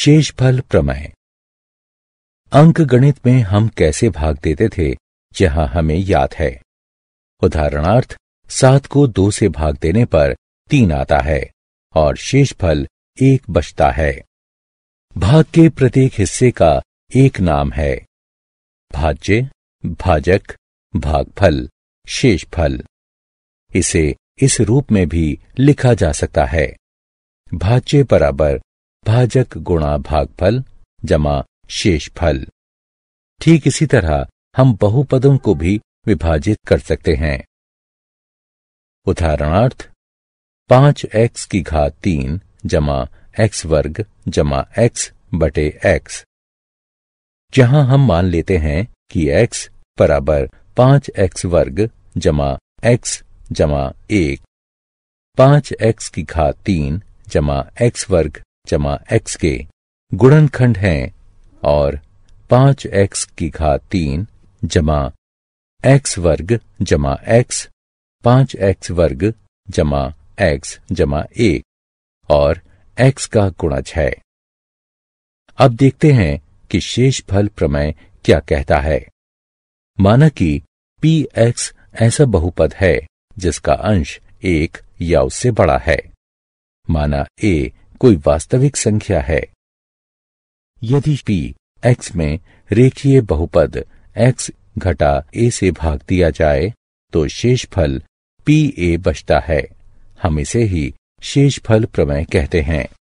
शेषफल प्रमय अंक गणित में हम कैसे भाग देते थे जहां हमें याद है उदाहरणार्थ सात को दो से भाग देने पर तीन आता है और शेषफल एक बचता है भाग के प्रत्येक हिस्से का एक नाम है भाज्य भाजक भागफल शेषफल इसे इस रूप में भी लिखा जा सकता है भाज्य बराबर भाजक गुणा भागफल जमा शेष फल ठीक इसी तरह हम बहुपदों को भी विभाजित कर सकते हैं उदाहरणार्थ पांच एक्स की घात तीन जमा एक्स वर्ग जमा एक्स बटे एक्स जहां हम मान लेते हैं कि एक्स बराबर पांच एक्स वर्ग जमा एक्स जमा एक पांच एक्स की घात तीन जमा एक्स वर्ग जमा एक्स के गुणनखंड हैं और पांच एक्स की घात तीन जमा एक्स वर्ग जमा एक्स पांच एक्स वर्ग जमा एक्स जमा एक और एक्स का गुणज है अब देखते हैं कि शेष फल प्रमेय क्या कहता है माना कि पी एक्स ऐसा बहुपद है जिसका अंश एक या उससे बड़ा है माना ए कोई वास्तविक संख्या है यदि p x में रेखीय बहुपद x घटा a से भाग दिया जाए तो शेष फल पी ए बचता है हम इसे ही शेष फल प्रमेय कहते हैं